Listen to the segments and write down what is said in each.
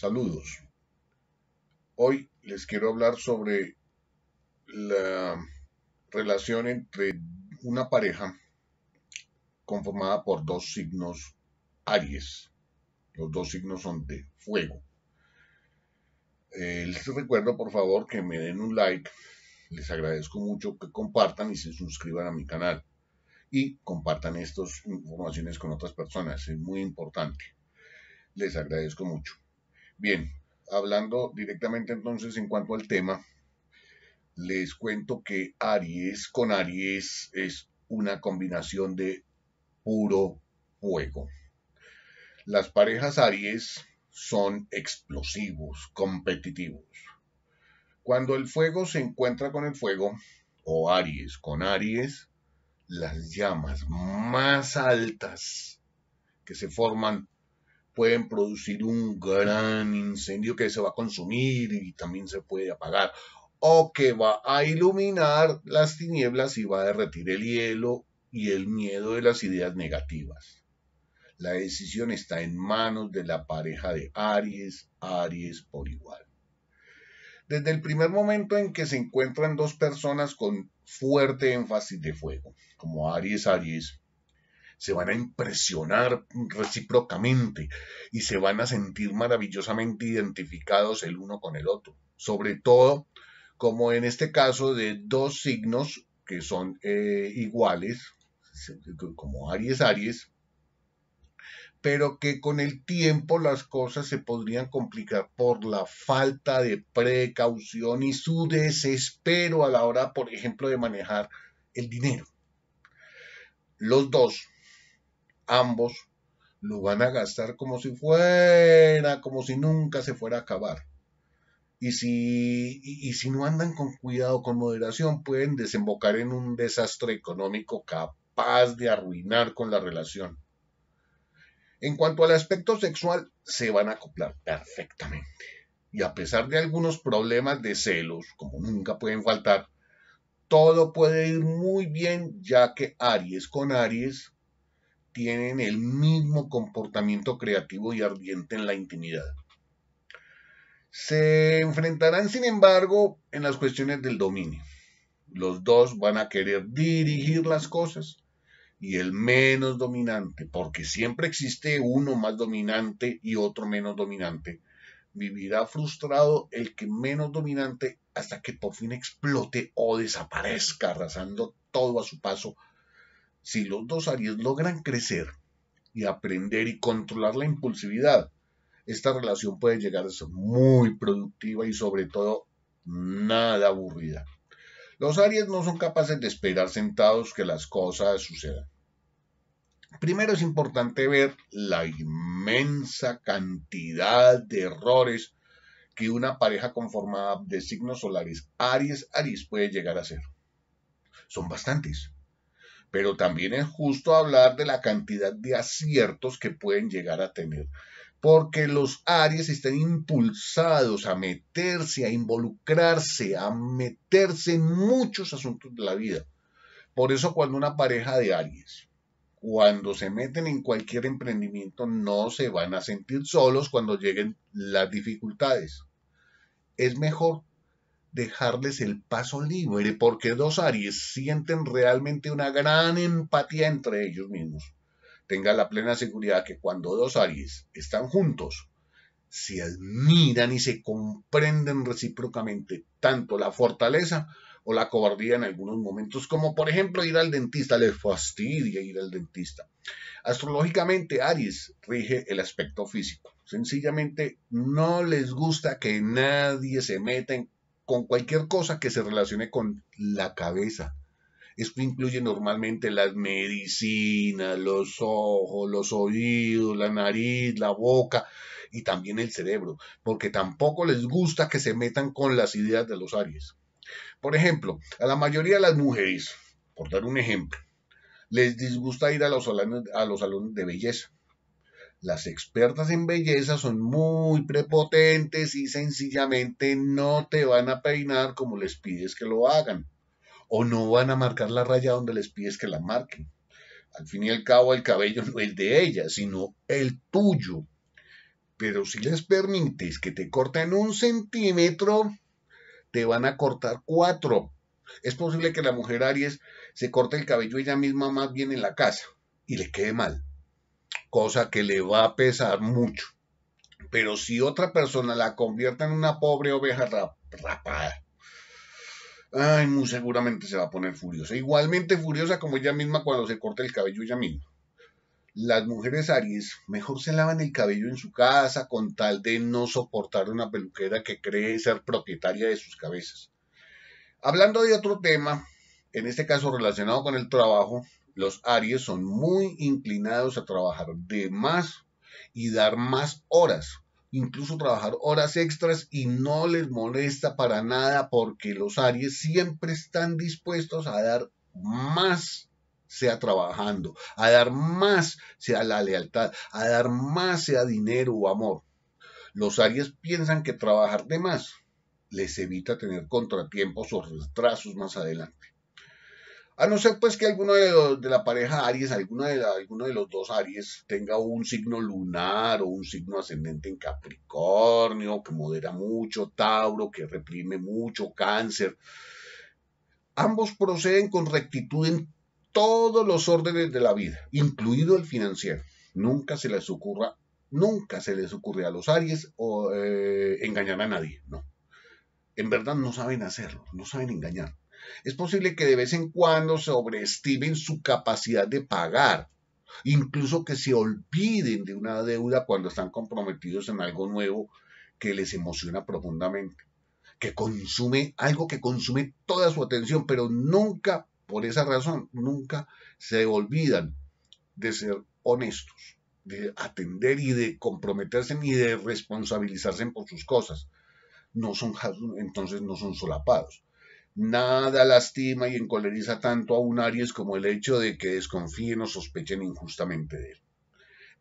Saludos. Hoy les quiero hablar sobre la relación entre una pareja conformada por dos signos Aries. Los dos signos son de fuego. Eh, les recuerdo por favor que me den un like. Les agradezco mucho que compartan y se suscriban a mi canal. Y compartan estas informaciones con otras personas. Es muy importante. Les agradezco mucho. Bien, hablando directamente entonces en cuanto al tema, les cuento que Aries con Aries es una combinación de puro fuego. Las parejas Aries son explosivos, competitivos. Cuando el fuego se encuentra con el fuego, o Aries con Aries, las llamas más altas que se forman pueden producir un gran incendio que se va a consumir y también se puede apagar, o que va a iluminar las tinieblas y va a derretir el hielo y el miedo de las ideas negativas. La decisión está en manos de la pareja de Aries, Aries por igual. Desde el primer momento en que se encuentran dos personas con fuerte énfasis de fuego, como Aries, Aries, se van a impresionar recíprocamente y se van a sentir maravillosamente identificados el uno con el otro. Sobre todo, como en este caso de dos signos que son eh, iguales, como Aries Aries, pero que con el tiempo las cosas se podrían complicar por la falta de precaución y su desespero a la hora, por ejemplo, de manejar el dinero. Los dos ambos lo van a gastar como si fuera, como si nunca se fuera a acabar. Y si, si no andan con cuidado, con moderación, pueden desembocar en un desastre económico capaz de arruinar con la relación. En cuanto al aspecto sexual, se van a acoplar perfectamente. Y a pesar de algunos problemas de celos, como nunca pueden faltar, todo puede ir muy bien ya que Aries con Aries tienen el mismo comportamiento creativo y ardiente en la intimidad. Se enfrentarán, sin embargo, en las cuestiones del dominio. Los dos van a querer dirigir las cosas y el menos dominante, porque siempre existe uno más dominante y otro menos dominante, vivirá frustrado el que menos dominante hasta que por fin explote o desaparezca, arrasando todo a su paso si los dos Aries logran crecer y aprender y controlar la impulsividad, esta relación puede llegar a ser muy productiva y sobre todo nada aburrida. Los Aries no son capaces de esperar sentados que las cosas sucedan. Primero es importante ver la inmensa cantidad de errores que una pareja conformada de signos solares Aries-Aries puede llegar a hacer. Son bastantes pero también es justo hablar de la cantidad de aciertos que pueden llegar a tener porque los Aries están impulsados a meterse, a involucrarse, a meterse en muchos asuntos de la vida. Por eso cuando una pareja de Aries, cuando se meten en cualquier emprendimiento, no se van a sentir solos cuando lleguen las dificultades. Es mejor dejarles el paso libre, porque dos Aries sienten realmente una gran empatía entre ellos mismos. Tenga la plena seguridad que cuando dos Aries están juntos, se admiran y se comprenden recíprocamente tanto la fortaleza o la cobardía en algunos momentos, como por ejemplo ir al dentista, les fastidia ir al dentista. Astrológicamente, Aries rige el aspecto físico. Sencillamente no les gusta que nadie se meta en con cualquier cosa que se relacione con la cabeza. Esto incluye normalmente las medicinas, los ojos, los oídos, la nariz, la boca y también el cerebro, porque tampoco les gusta que se metan con las ideas de los Aries. Por ejemplo, a la mayoría de las mujeres, por dar un ejemplo, les disgusta ir a los salones, a los salones de belleza las expertas en belleza son muy prepotentes y sencillamente no te van a peinar como les pides que lo hagan. O no van a marcar la raya donde les pides que la marquen. Al fin y al cabo el cabello no es de ella, sino el tuyo. Pero si les permites que te corten un centímetro, te van a cortar cuatro. Es posible que la mujer Aries se corte el cabello ella misma más bien en la casa y le quede mal cosa que le va a pesar mucho. Pero si otra persona la convierte en una pobre oveja rapada, ay, muy seguramente se va a poner furiosa. Igualmente furiosa como ella misma cuando se corta el cabello ella misma. Las mujeres Aries mejor se lavan el cabello en su casa con tal de no soportar una peluquera que cree ser propietaria de sus cabezas. Hablando de otro tema, en este caso relacionado con el trabajo, los Aries son muy inclinados a trabajar de más y dar más horas, incluso trabajar horas extras y no les molesta para nada porque los Aries siempre están dispuestos a dar más sea trabajando, a dar más sea la lealtad, a dar más sea dinero o amor. Los Aries piensan que trabajar de más les evita tener contratiempos o retrasos más adelante. A no ser pues que alguno de, la pareja Aries, alguno de, alguno de los dos Aries tenga un signo lunar o un signo ascendente en Capricornio, que modera mucho, Tauro, que reprime mucho, Cáncer. Ambos proceden con rectitud en todos los órdenes de la vida, incluido el financiero. Nunca se les ocurra, nunca se les ocurre a los Aries eh, engañar a nadie, no. En verdad no saben hacerlo, no saben engañar es posible que de vez en cuando sobreestimen su capacidad de pagar, incluso que se olviden de una deuda cuando están comprometidos en algo nuevo que les emociona profundamente, que consume algo que consume toda su atención, pero nunca, por esa razón, nunca se olvidan de ser honestos, de atender y de comprometerse y de responsabilizarse por sus cosas. entonces no son solapados. Nada lastima y encoleriza tanto a un Aries como el hecho de que desconfíen o sospechen injustamente de él.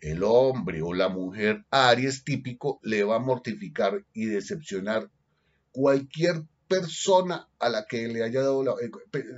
El hombre o la mujer Aries típico le va a mortificar y decepcionar cualquier persona a la que le haya dado eh,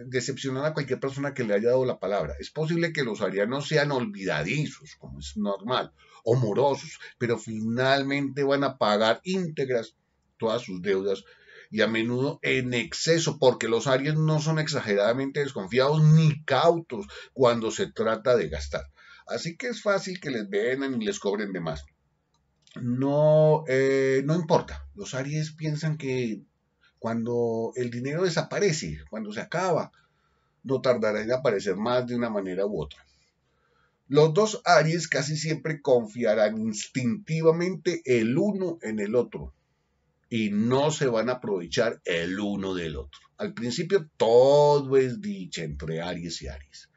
decepcionar a cualquier persona que le haya dado la palabra. Es posible que los arianos sean olvidadizos, como es normal, o morosos, pero finalmente van a pagar íntegras todas sus deudas y a menudo en exceso, porque los Aries no son exageradamente desconfiados ni cautos cuando se trata de gastar. Así que es fácil que les vengan y les cobren de más. No, eh, no importa. Los Aries piensan que cuando el dinero desaparece, cuando se acaba, no tardará en aparecer más de una manera u otra. Los dos Aries casi siempre confiarán instintivamente el uno en el otro, y no se van a aprovechar el uno del otro. Al principio todo es dicha entre Aries y Aries,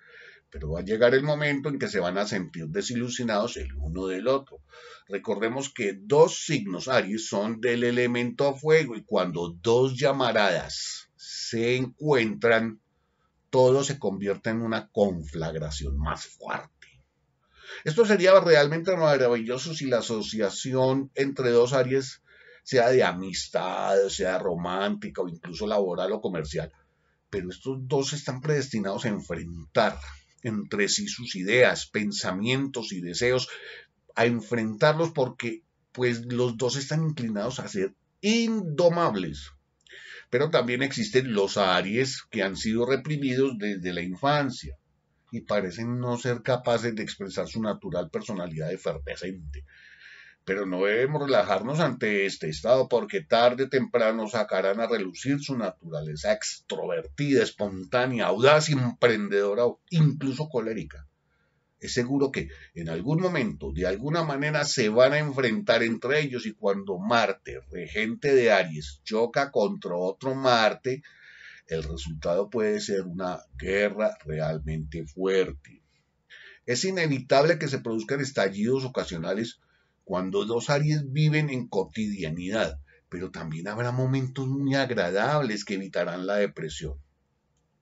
pero va a llegar el momento en que se van a sentir desilusionados el uno del otro. Recordemos que dos signos Aries son del elemento fuego y cuando dos llamaradas se encuentran, todo se convierte en una conflagración más fuerte. Esto sería realmente maravilloso si la asociación entre dos Aries sea de amistad, sea romántica o incluso laboral o comercial. Pero estos dos están predestinados a enfrentar entre sí sus ideas, pensamientos y deseos, a enfrentarlos porque pues los dos están inclinados a ser indomables. Pero también existen los Aries que han sido reprimidos desde la infancia y parecen no ser capaces de expresar su natural personalidad efervescente. Pero no debemos relajarnos ante este estado porque tarde o temprano sacarán a relucir su naturaleza extrovertida, espontánea, audaz, emprendedora o incluso colérica. Es seguro que en algún momento, de alguna manera, se van a enfrentar entre ellos y cuando Marte, regente de Aries, choca contra otro Marte, el resultado puede ser una guerra realmente fuerte. Es inevitable que se produzcan estallidos ocasionales cuando dos Aries viven en cotidianidad, pero también habrá momentos muy agradables que evitarán la depresión.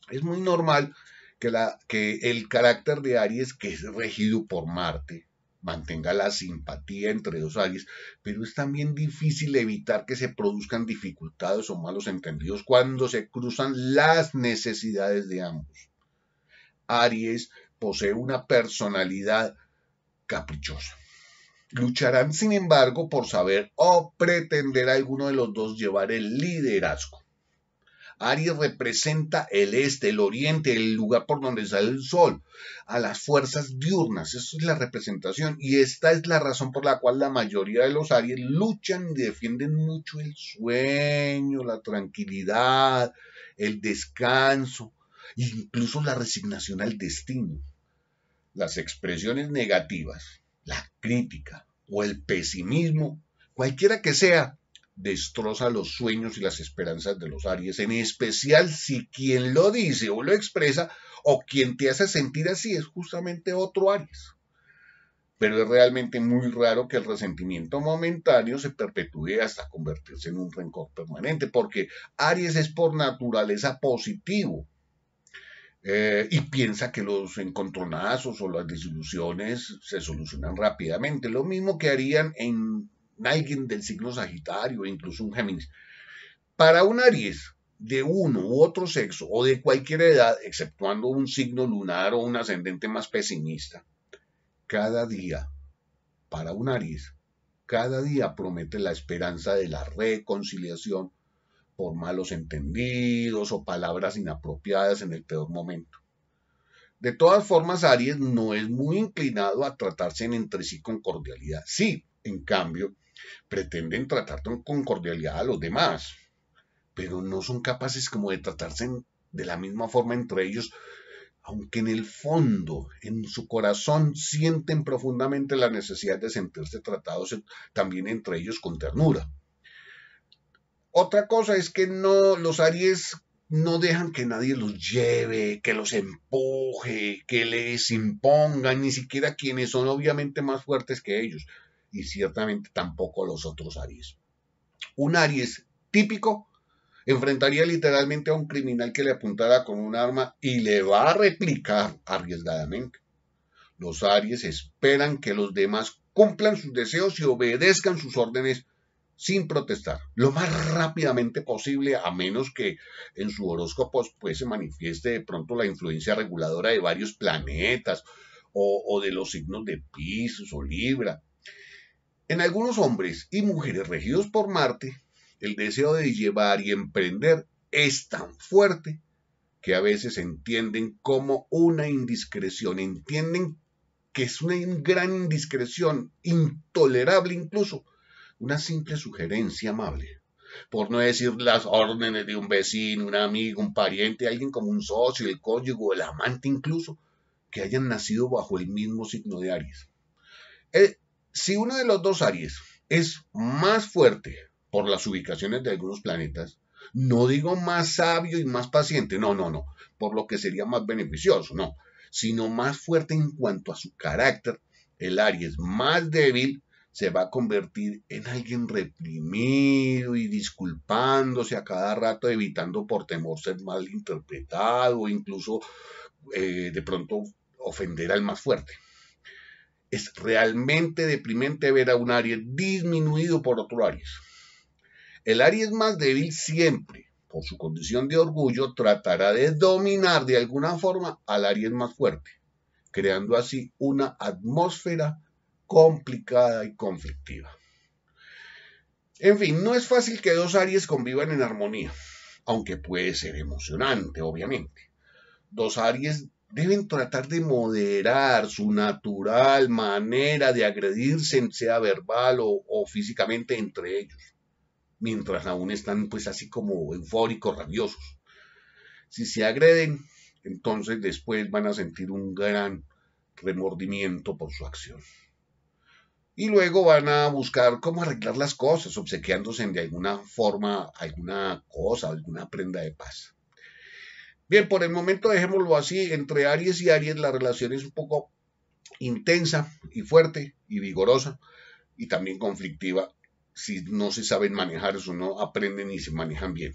Es muy normal que, el carácter de Aries, que es regido por Marte, mantenga la simpatía entre dos Aries, pero es también difícil evitar que se produzcan dificultades o malos entendidos cuando se cruzan las necesidades de ambos. Aries posee una personalidad caprichosa Lucharán, sin embargo, por saber o pretender a alguno de los dos llevar el liderazgo. Aries representa el este, el oriente, el lugar por donde sale el sol, a las fuerzas diurnas. Esa es la representación y esta es la razón por la cual la mayoría de los Aries luchan y defienden mucho el sueño, la tranquilidad, el descanso, incluso la resignación al destino. Las expresiones negativas la crítica o el pesimismo, cualquiera que sea, destroza los sueños y las esperanzas de los Aries, en especial si quien lo dice o lo expresa o quien te hace sentir así es justamente otro Aries. Pero es realmente muy raro que el resentimiento momentáneo se perpetúe hasta convertirse en un rencor permanente, porque Aries es por naturaleza positivo, eh, y piensa que los encontronazos o las desilusiones se solucionan rápidamente, lo mismo que harían en alguien del signo Sagitario, incluso un Géminis. Para un Aries de uno u otro sexo o de cualquier edad, exceptuando un signo lunar o un ascendente más pesimista, cada día, para un Aries, cada día promete la esperanza de la reconciliación malos entendidos o palabras inapropiadas en el peor momento. De todas formas, Aries no es muy inclinado a tratarse entre sí con cordialidad. Sí, en cambio, pretenden tratar con cordialidad a los demás, pero no son capaces como de tratarse de la misma forma entre ellos, aunque en el fondo, en su corazón, sienten profundamente la necesidad de sentirse tratados también entre ellos con ternura. Otra cosa es que no, los Aries no dejan que nadie los lleve, que los empuje, que les impongan, ni siquiera quienes son obviamente más fuertes que ellos. Y ciertamente tampoco los otros Aries. Un Aries típico enfrentaría literalmente a un criminal que le apuntara con un arma y le va a replicar arriesgadamente. Los Aries esperan que los demás cumplan sus deseos y obedezcan sus órdenes sin protestar, lo más rápidamente posible, a menos que en su horóscopo pues, se manifieste de pronto la influencia reguladora de varios planetas o, de los signos de Pisces o Libra. En algunos hombres y mujeres regidos por Marte, el deseo de llevar y emprender es tan fuerte que a veces entienden como una indiscreción, entienden que es una gran indiscreción, intolerable incluso, una simple sugerencia amable por no decir las órdenes de un vecino, un amigo, un pariente, alguien como un socio, el cónyuge, el amante incluso, que hayan nacido bajo el mismo signo de Aries. Eh, si uno de los dos Aries es más fuerte por las ubicaciones de algunos planetas, no digo más sabio y más paciente, no, no, no, por lo que sería más beneficioso, no, sino más fuerte en cuanto a su carácter, el Aries más débil se va a convertir en alguien reprimido y disculpándose a cada rato, evitando por temor ser mal interpretado o incluso eh, de pronto ofender al más fuerte. Es realmente deprimente ver a un Aries disminuido por otro Aries. El Aries más débil siempre, por su condición de orgullo, tratará de dominar de alguna forma al Aries más fuerte, creando así una atmósfera complicada y conflictiva. En fin, no es fácil que dos Aries convivan en armonía, aunque puede ser emocionante, obviamente. Dos Aries deben tratar de moderar su natural manera de agredirse, sea verbal o, físicamente entre ellos, mientras aún están pues así como eufóricos, rabiosos. Si se agreden, entonces después van a sentir un gran remordimiento por su acción y luego van a buscar cómo arreglar las cosas, obsequiándose de alguna forma alguna cosa, alguna prenda de paz. Bien, por el momento dejémoslo así, entre Aries y Aries la relación es un poco intensa y fuerte y vigorosa y también conflictiva si no se saben manejar, eso no aprenden y se manejan bien.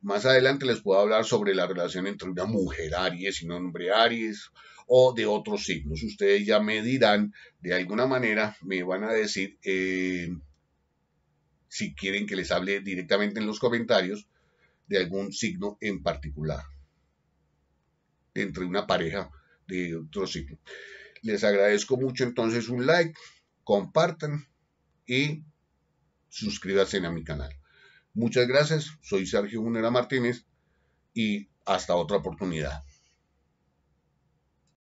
Más adelante les puedo hablar sobre la relación entre una mujer Aries y un hombre Aries, o de otros signos. Ustedes ya me dirán, de alguna manera, me van a decir eh, si quieren que les hable directamente en los comentarios de algún signo en particular, entre una pareja de otro signo. Les agradezco mucho entonces un like, compartan y suscríbanse a mi canal. Muchas gracias, soy Sergio Junera Martínez y hasta otra oportunidad.